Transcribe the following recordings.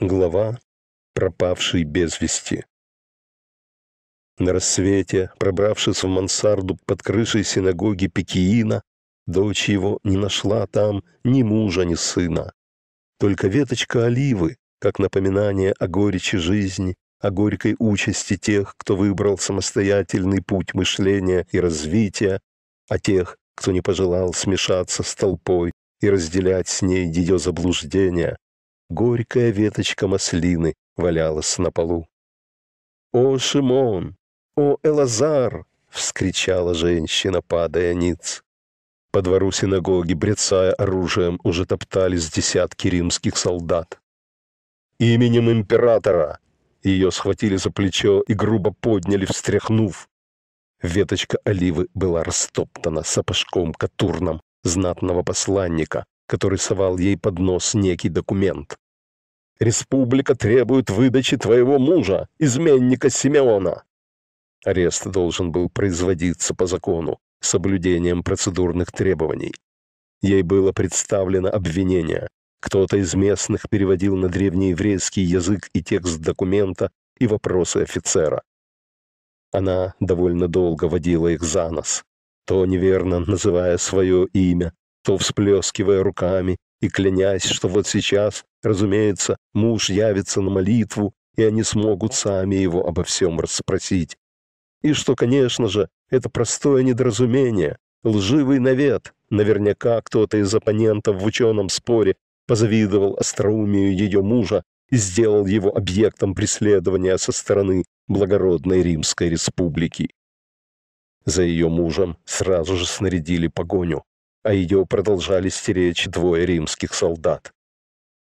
Глава «Пропавший без вести». На рассвете, пробравшись в мансарду под крышей синагоги Пекиина, дочь его не нашла там ни мужа, ни сына. Только веточка оливы, как напоминание о горечи жизни, о горькой участи тех, кто выбрал самостоятельный путь мышления и развития, о тех, кто не пожелал смешаться с толпой и разделять с ней ее заблуждения, горькая веточка маслины валялась на полу. «О, Шимон! О, Элазар!» — вскричала женщина, падая ниц. По двору синагоги, брецая оружием, уже топтались десятки римских солдат. «Именем императора!» Ее схватили за плечо и грубо подняли, встряхнув. Веточка оливы была растоптана сапожком катурном знатного посланника, который совал ей под нос некий документ. Республика требует выдачи твоего мужа, изменника Симеона. Арест должен был производиться по закону, соблюдением процедурных требований. Ей было представлено обвинение. Кто-то из местных переводил на древнееврейский язык и текст документа, и вопросы офицера. Она довольно долго водила их за нос, то неверно называя свое имя, то всплескивая руками и клянясь, что вот сейчас, разумеется, муж явится на молитву, и они смогут сами его обо всем расспросить. И что, конечно же, это простое недоразумение, лживый навет. Наверняка кто-то из оппонентов в ученом споре позавидовал остроумию ее мужа и сделал его объектом преследования со стороны благородной Римской Республики. За ее мужем сразу же снарядили погоню, а ее продолжали стеречь двое римских солдат.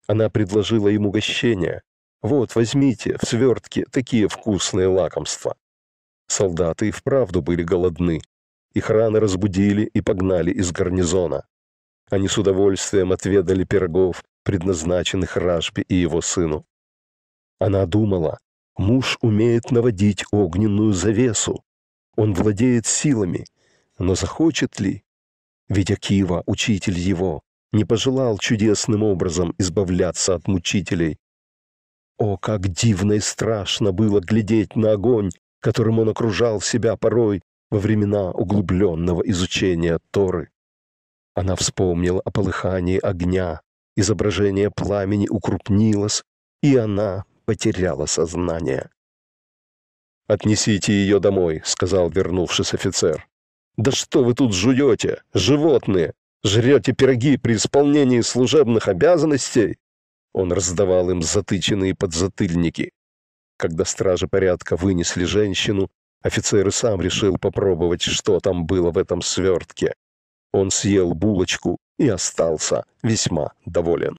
Она предложила им угощение. «Вот, возьмите, в свертке, такие вкусные лакомства». Солдаты и вправду были голодны. Их раны разбудили и погнали из гарнизона. Они с удовольствием отведали пирогов, предназначенных Рашпе и его сыну. Она думала, муж умеет наводить огненную завесу. Он владеет силами, но захочет ли? Ведь Акива, учитель его, не пожелал чудесным образом избавляться от мучителей. О, как дивно и страшно было глядеть на огонь, которым он окружал себя порой во времена углубленного изучения Торы. Она вспомнила о полыхании огня, изображение пламени укрупнилось, и она потеряла сознание. «Отнесите ее домой», — сказал вернувшись офицер. «Да что вы тут жуете, животные? Жрете пироги при исполнении служебных обязанностей?» Он раздавал им затыченные подзатыльники. Когда стражи порядка вынесли женщину, офицер и сам решил попробовать, что там было в этом свертке. Он съел булочку и остался весьма доволен.